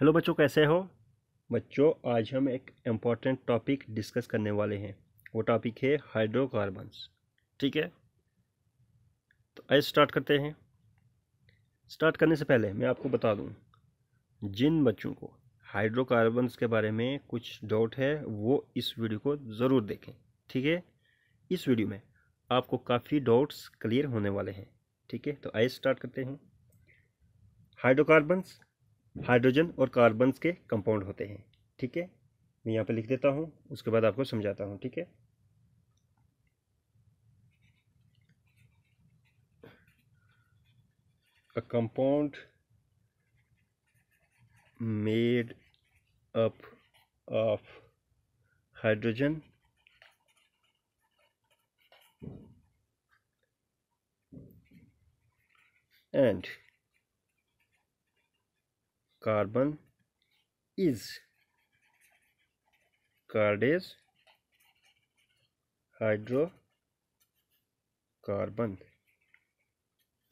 hello बच्चों कैसे हो बच्चों आज हम एक इम्पॉर्टेंट टॉपिक डिस्कस करने वाले हैं वो टॉपिक है हाइड्रोकार्बन्स ठीक है तो आइए स्टार्ट करते हैं स्टार्ट करने से पहले मैं आपको बता दूं जिन बच्चों को हाइड्रोकार्बन्स के बारे में कुछ डाउट है वो इस वीडियो को ज़रूर देखें ठीक है इस वीडियो में आपको काफ़ी डाउट्स क्लियर होने वाले हैं ठीक है तो आइए स्टार्ट करते हैं हाइड्रोकार्बन्स हाइड्रोजन और कार्बन के कंपाउंड होते हैं ठीक है मैं यहाँ पे लिख देता हूँ उसके बाद आपको समझाता हूँ ठीक है a compound made up of hydrogen and carbon is called as hydrocarbon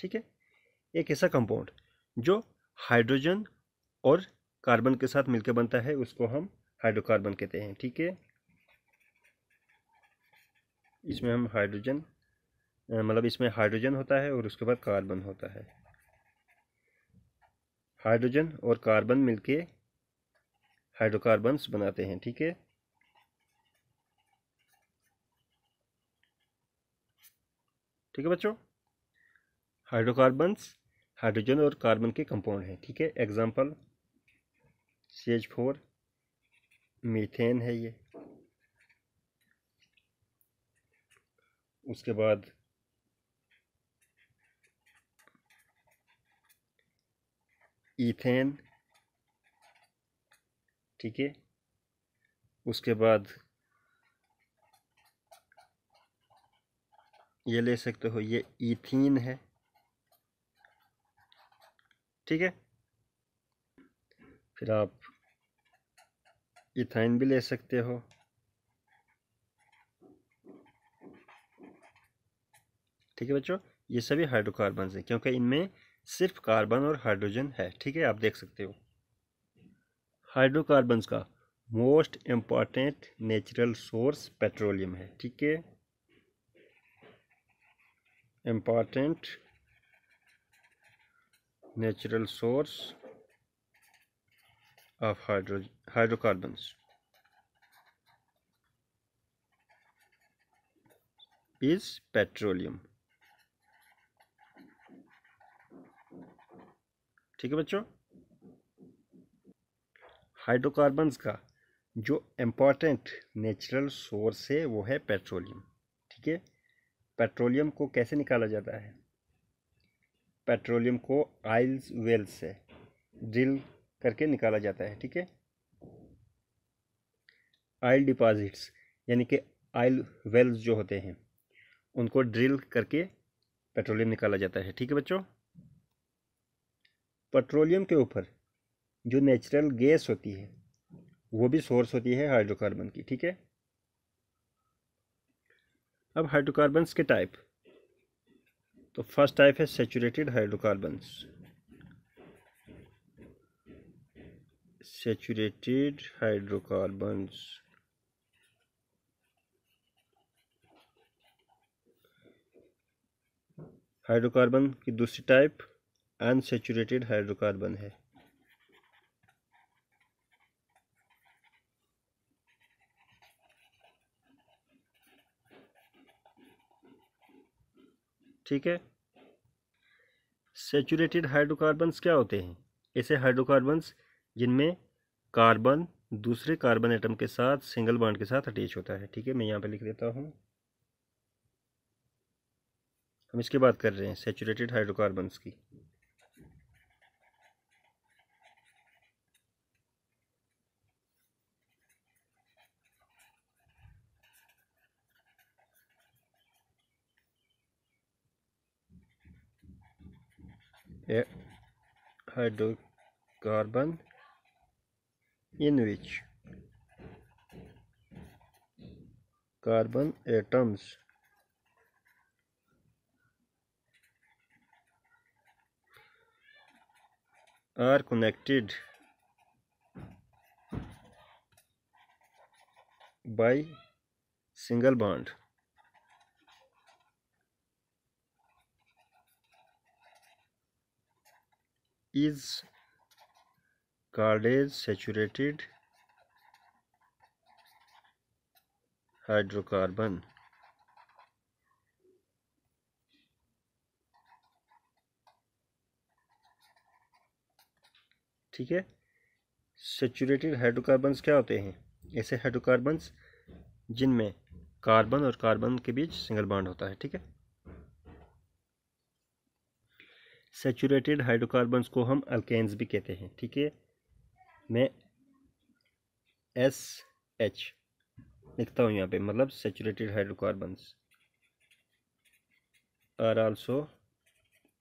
ठीक है एक ऐसा कंपाउंड जो हाइड्रोजन और कार्बन के साथ मिलकर बनता है उसको हम हाइड्रोकार्बन कहते हैं ठीक है इसमें हम हाइड्रोजन मतलब इसमें हाइड्रोजन होता है और उसके बाद कार्बन होता है हाइड्रोजन और कार्बन मिलके हाइड्रोकार्बन्स बनाते हैं ठीक है ठीक है बच्चों हाइड्रोकार्बन्स हाइड्रोजन और कार्बन के कंपाउंड हैं ठीक है example C H four methane है ये उसके बाद ईथेन ठीक है उसके बाद ये ले सकते हो ये ईथीन है ठीक है फिर आप इथाइन भी ले सकते हो ठीक है बच्चों ये सभी हाइड्रोकार्बन हैं क्योंकि इनमें सिर्फ कार्बन और हाइड्रोजन है ठीक है आप देख सकते हो हाइड्रोकार्बन का most important natural source petroleum है ठीक है important natural source of hydro hydrocarbon is petroleum ठीक है बच्चों हाइड्रोकार्बन का जो इम्पोर्टेंट नेचुरल सोर्स है वो है पेट्रोलियम ठीक है पेट्रोलियम को कैसे निकाला जाता है पेट्रोलियम को आइल्स वेल से ड्रिल करके निकाला जाता है ठीक है आयल डिपॉजिट्स यानी कि आयल वेल्स जो होते हैं उनको ड्रिल करके पेट्रोलियम निकाला जाता है ठीक है बच्चों पेट्रोलियम के ऊपर जो नेचुरल गैस होती है वो भी सोर्स होती है हाइड्रोकार्बन की ठीक है अब हाइड्रोकार्बन्स के टाइप तो फर्स्ट टाइप है saturated hydrocarbons saturated hydrocarbons hydrocarbon की दूसरी टाइप अनसेचुरेटेड हाइड्रोकार्बन है ठीक है सेचुरेटेड हाइड्रोकार्बन्स क्या होते हैं ऐसे हाइड्रोकार्बन्स जिनमें कार्बन दूसरे कार्बन एटम के साथ सिंगल बॉन्ड के साथ अटैच होता है ठीक है मैं यहाँ पे लिख देता हूँ हम इसकी बात कर रहे हैं सेचुरेटेड हाइड्रोकार्बन्स की a hydrocarbon in which carbon atoms are connected by single bond is called saturated hydrocarbon ठीक है सेचुरेटेड हाइड्रोकार्बन्स क्या होते हैं ऐसे हाइड्रोकार्बन्स जिनमें कार्बन और कार्बन के बीच सिंगल बाड होता है ठीक है सेचूरेटेड हाइड्रोकार्बन्स को हम अल्केन्स भी कहते हैं ठीक है मैं एस एच लिखता हूँ यहाँ पे मतलब saturated hydrocarbons are also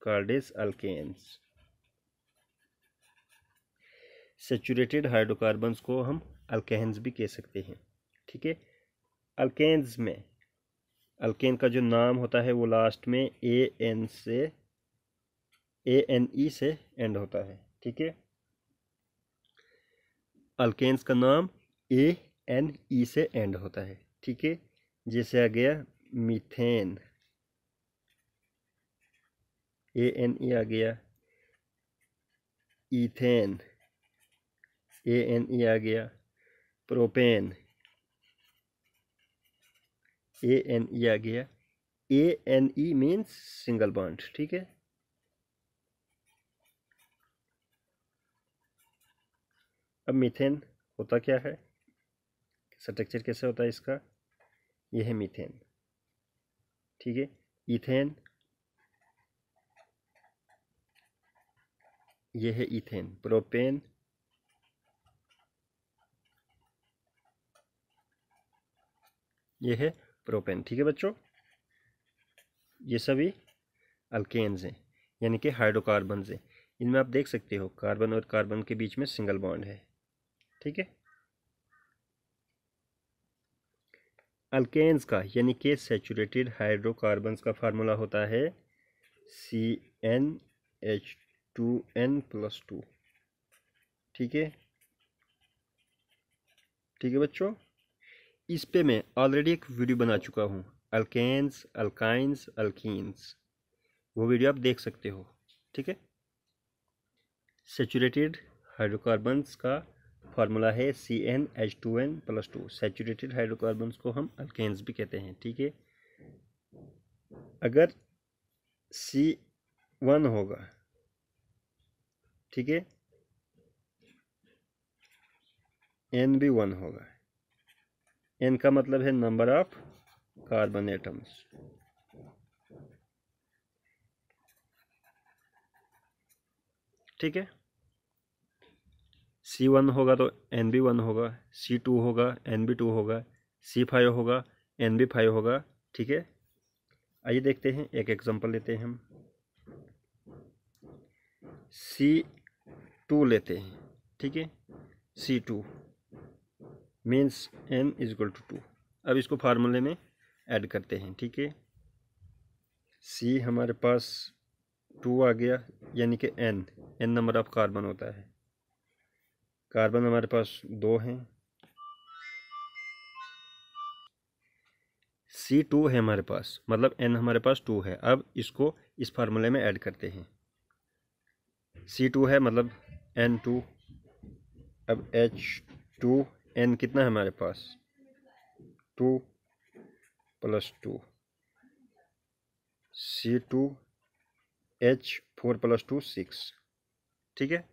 called alkanes saturated hydrocarbons को हम अल्केन्स भी कह सकते हैं ठीक है अल्केन्स में अल्केन का जो नाम होता है वो लास्ट में ए एन से ए एन ई से एंड होता है ठीक है अल्केन्स का नाम ए एन ई से एंड होता है ठीक है जैसे आ गया मीथेन ए एन ई आ गया ईथेन ए एन ई आ गया प्रोपेन ए एन ई आ गया A N E means single bond ठीक है अब मीथेन होता क्या है स्ट्रक्चर कैसे होता है इसका यह है मीथेन ठीक है इथेन यह है इथेन प्रोपेन यह है प्रोपेन ठीक है बच्चों ये सभी अल्केन्स हैं यानी कि हाइड्रोकार्बन हैं इनमें आप देख सकते हो कार्बन और कार्बन के बीच में सिंगल बॉन्ड है ठीक है अल्केन्स का यानी कि सेचूरेटेड हाइड्रोकार्बन्स का फार्मूला होता है C N H two N plus two ठीक है ठीक है बच्चों इस पे मैं ऑलरेडी एक वीडियो बना चुका हूँ अल्केन्स अल्काइंस अल्कीन्स वो वीडियो आप देख सकते हो ठीक है सेचूरेटेड हाइड्रोकार्बन्स का फार्मूला है C N H two N plus two saturated hydrocarbon को हम अल्केन्स भी कहते हैं ठीक है अगर सी वन होगा ठीक है एन भी वन होगा एन का मतलब है नंबर ऑफ कार्बन एटम्स ठीक है सी वन होगा तो एन बी वन होगा सी टू होगा एन बी टू होगा सी फाइव होगा एन बी फाइव होगा ठीक है आइए देखते हैं एक एग्जांपल लेते हैं हम सी टू लेते हैं ठीक है C two means N equal two two अब इसको फार्मूले में ऐड करते हैं ठीक है सी हमारे पास टू आ गया यानी कि N N number of carbon होता है कार्बन हमारे पास दो हैं सी टू है हमारे पास मतलब एन हमारे पास टू है अब इसको इस फार्मूले में ऐड करते हैं सी टू है मतलब एन टू अब एच टू एन कितना है हमारे पास two plus two C two H four plus two six ठीक है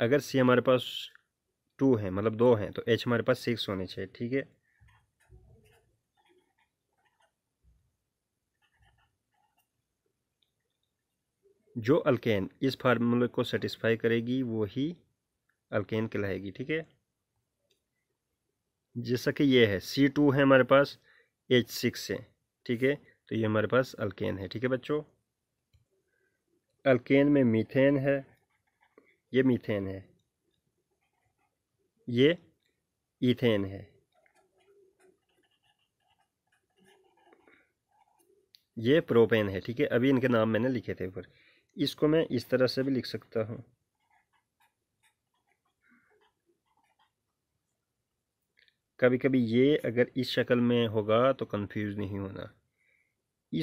अगर सी हमारे पास टू है मतलब दो हैं तो एच हमारे पास सिक्स होने चाहिए ठीक है जो अल्केन इस फार्मूले को सेटिस्फाई करेगी वो ही अल्केन कहलाएगी ठीक है जैसा कि ये है सी टू है हमारे पास एच सिक्स है ठीक है तो ये हमारे पास अल्केन है ठीक है बच्चों अल्केन में मीथेन है ये मीथेन है ये इथेन है ये प्रोपेन है ठीक है अभी इनके नाम मैंने लिखे थे ऊपर इसको मैं इस तरह से भी लिख सकता हूँ कभी कभी ये अगर इस शक्ल में होगा तो कंफ्यूज नहीं होना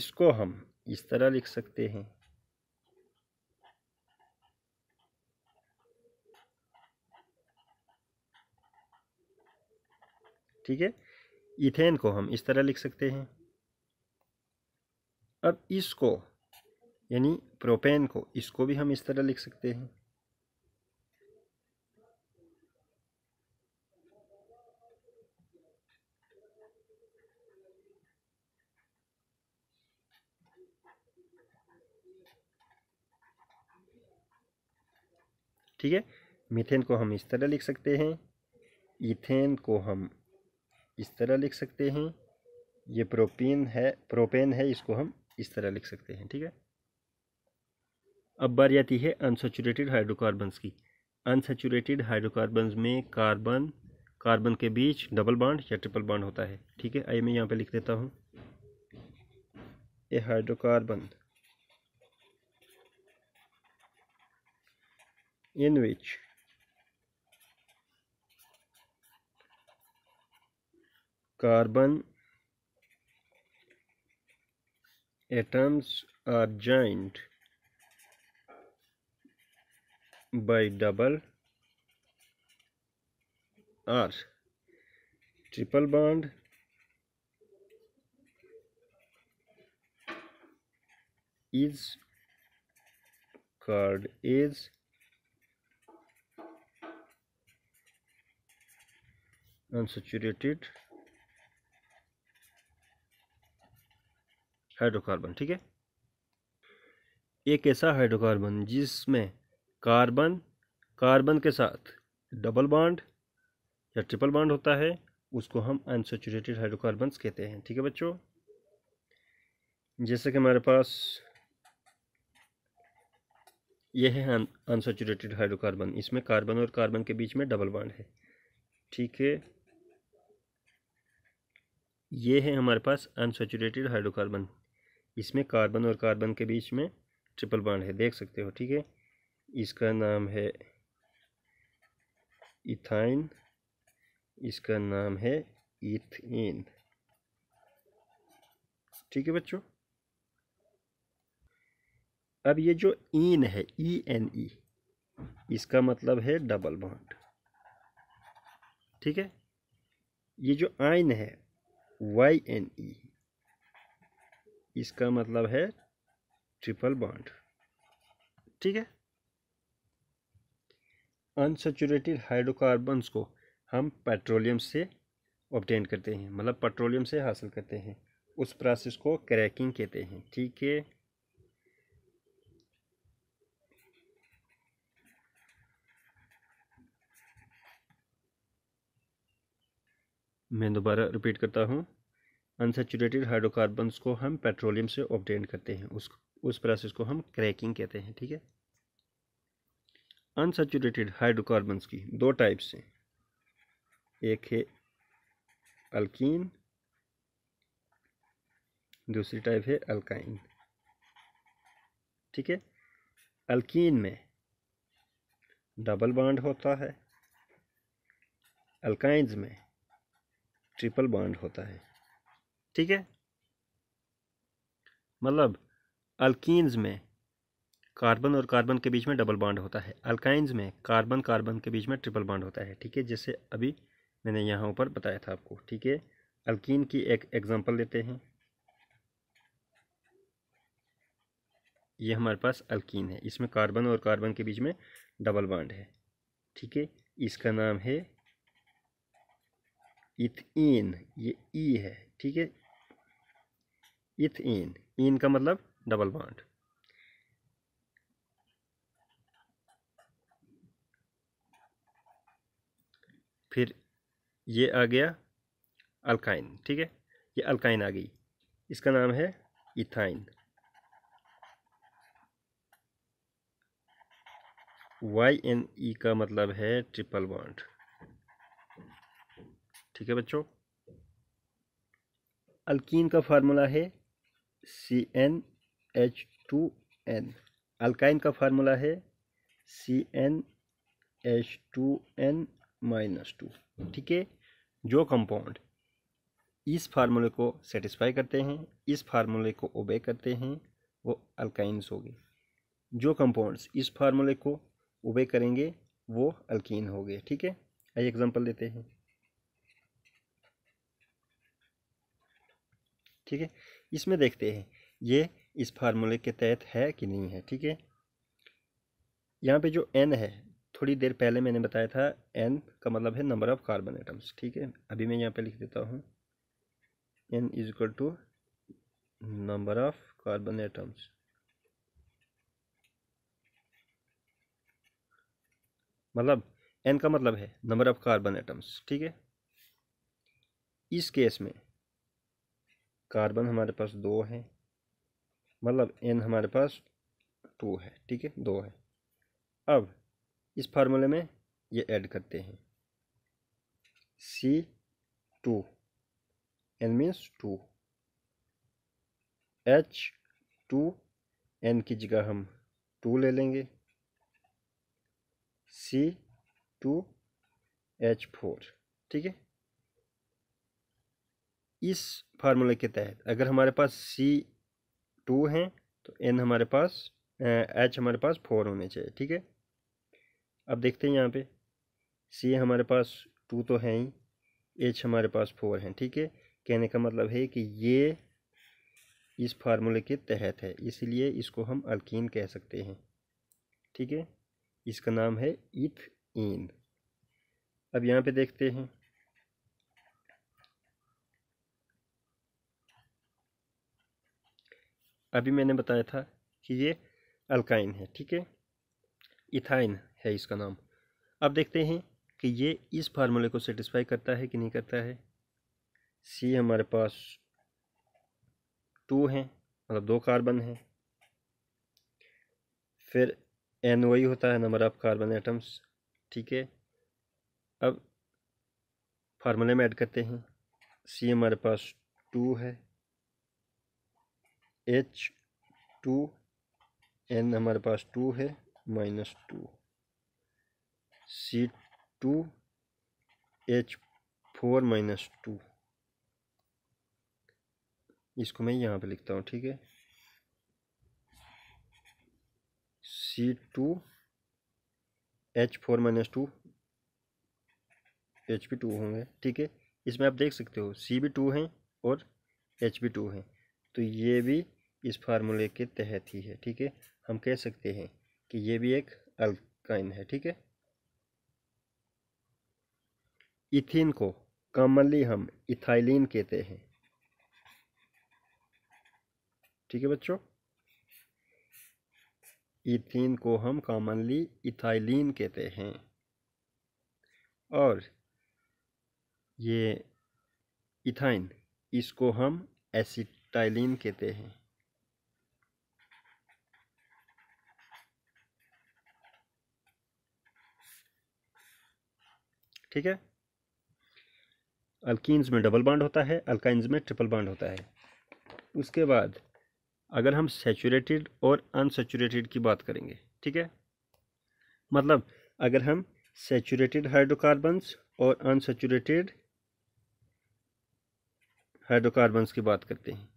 इसको हम इस तरह लिख सकते हैं ठीक है इथेन को हम इस तरह लिख सकते हैं अब इसको यानी प्रोपेन को इसको भी हम इस तरह लिख सकते हैं ठीक है मिथेन को हम इस तरह लिख सकते हैं इथेन को हम इस तरह लिख सकते हैं ये प्रोपीन है प्रोपेन है इसको हम इस तरह लिख सकते हैं ठीक है अब बारी आती है अनसेचुरेटेड हाइड्रोकार्बन्स की अनसेचुरेटेड हाइड्रोकार्बन में कार्बन कार्बन के बीच डबल बाड या ट्रिपल बाड होता है ठीक है आई मैं यहाँ पे लिख देता हूँ ये hydrocarbon in which carbon atoms are joined by double or triple bond is called is unsaturated hydrocarbon ठीक है एक ऐसा हाइड्रोकार्बन जिसमें कार्बन कार्बन के साथ डबल बाड या ट्रिपल बाड होता है उसको हम अनसेचुरेटेड हाइड्रोकार्बन्स कहते हैं ठीक है बच्चों जैसे कि हमारे पास यह है अनसेचुरेटेड हाइड्रोकार्बन इसमें कार्बन और कार्बन के बीच में डबल बाड है ठीक है ये है हमारे पास अनसेचुरेटेड हाइड्रोकार्बन इसमें कार्बन और कार्बन के बीच में ट्रिपल बॉन्ड है देख सकते हो ठीक है इसका नाम है इथाइन इसका नाम है इथिन ठीक है बच्चों अब ये जो इन है ई एन ई इसका मतलब है डबल बॉन्ड ठीक है ये जो आइन है वाई एन ई इसका मतलब है ट्रिपल बॉन्ड ठीक है अनसेचुरेटेड हाइड्रोकार्बन्स को हम पेट्रोलियम से ऑप्टेन करते हैं मतलब पेट्रोलियम से हासिल करते हैं उस प्रोसेस को क्रैकिंग कहते हैं ठीक है मैं दोबारा रिपीट करता हूँ अनसेचुरेटेड हाइड्रोकार्बन्स को हम पेट्रोलियम से ऑबटेन करते हैं उस उस प्रोसेस को हम क्रैकिंग कहते हैं ठीक है अनसेचुरेटेड हाइड्रोकार्बन्स की दो टाइप्स हैं एक है अल्किन दूसरी टाइप है अल्काइन ठीक है अल्किन में डबल बॉन्ड होता है अल्काइंस में ट्रिपल बॉन्ड होता है ठीक है मतलब अल्किन्स में कार्बन और कार्बन के बीच में डबल बाड होता है अल्काइंस में कार्बन कार्बन के बीच में ट्रिपल बाड होता है ठीक है जैसे अभी मैंने यहाँ ऊपर बताया था आपको ठीक है अल्किन की एक एग्जांपल देते हैं ये हमारे पास अल्किन है इसमें कार्बन और कार्बन के बीच में डबल बॉन्ड है ठीक है इसका नाम है इथिन ये ई e है ठीक है इथ इन इन का मतलब डबल बॉन्ड फिर ये आ गया अल्काइन ठीक है ये अल्काइन आ गई इसका नाम है इथाइन वाई एन ई का मतलब है ट्रिपल बॉन्ड ठीक है बच्चों अल्कीन का फार्मूला है C N H two N alkyne का फार्मूला है C N H two N minus two ठीक है जो कंपाउंड इस फार्मूले को सेटिस्फाई करते हैं इस फार्मूले को ओबे करते हैं वो अल्काइन्स हो गए जो कंपाउंड्स इस फार्मूले को ओबे करेंगे वो अल्कीन हो गए ठीक है आइए एग्जांपल लेते हैं ठीक है इसमें देखते हैं ये इस फार्मूले के तहत है कि नहीं है ठीक है यहाँ पे जो एन है थोड़ी देर पहले मैंने बताया था एन का मतलब है नंबर ऑफ कार्बन एटम्स ठीक है अभी मैं यहाँ पे लिख देता हूँ N is equal to number of carbon atoms मतलब एन का मतलब है नंबर ऑफ कार्बन एटम्स ठीक है इस केस में कार्बन हमारे पास दो है मतलब एन हमारे पास टू है ठीक है दो है अब इस फार्मूले में ये ऐड करते हैं C two N means two H two N की जगह हम टू ले लेंगे सी टू एच फोर ठीक है इस फार्मूले के तहत अगर हमारे पास सी टू हैं तो एन हमारे पास एच हमारे पास फोर होने चाहिए ठीक है अब देखते हैं यहाँ पे सी हमारे पास टू तो है ही एच हमारे पास फोर हैं ठीक है कहने का मतलब है कि ये इस फार्मूले के तहत है इसलिए इसको हम अल्किन कह सकते हैं ठीक है इसका नाम है इथ इन अब यहाँ पे देखते हैं अभी मैंने बताया था कि ये अल्काइन है ठीक है इथाइन है इसका नाम अब देखते हैं कि ये इस फार्मूले को सेटिस्फाई करता है कि नहीं करता है सी हमारे पास टू हैं मतलब दो कार्बन हैं फिर एन वही होता है नंबर ऑफ कार्बन एटम्स ठीक है अब फार्मूले में ऐड करते हैं सी हमारे पास टू है एच टू एन हमारे पास टू है minus two C two H four minus two इसको मैं यहाँ पे लिखता हूँ ठीक है C two H four minus two H भी टू होंगे ठीक है इसमें आप देख सकते हो सी भी टू हैं और एच भी टू हैं तो ये भी इस फार्मूले के तहत ही है ठीक है हम कह सकते हैं कि ये भी एक अल्काइन है ठीक है इथिन को कॉमनली हम इथाइलिन कहते हैं ठीक है बच्चों इथिन को हम कॉमनली इथाइलिन कहते हैं और ये इथाइन इसको हम एसिटाइलिन कहते हैं ठीक है अल्किन्स में डबल बाड होता है अल्काइंस में ट्रिपल बांड होता है उसके बाद अगर हम सेचूरेटेड और अनसेचूरेटेड की बात करेंगे ठीक है मतलब अगर हम सेचूरेटेड हाइड्रोकार्बन्स और अनसेचूरेटेड हाइड्रोकार्बन्स की बात करते हैं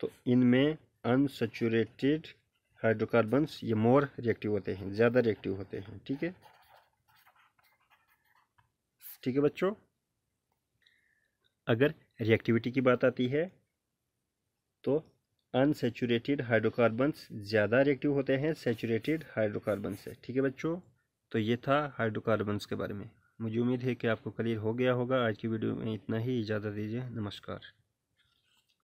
तो इनमें अनसेचूरेटेड हाइड्रोकार्बन्स ये मोर रिएक्टिव होते हैं ज़्यादा रिएक्टिव होते हैं ठीक है ठीक है बच्चों अगर रिएक्टिविटी की बात आती है तो अनसेचुरेटेड हाइड्रोकार्बन्स ज़्यादा रिएक्टिव होते हैं सेचुरेटेड हाइड्रोकार्बन से ठीक है बच्चों तो ये था हाइड्रोकार्बन्स के बारे में मुझे उम्मीद है कि आपको क्लियर हो गया होगा आज की वीडियो में इतना ही इजाज़त दीजिए नमस्कार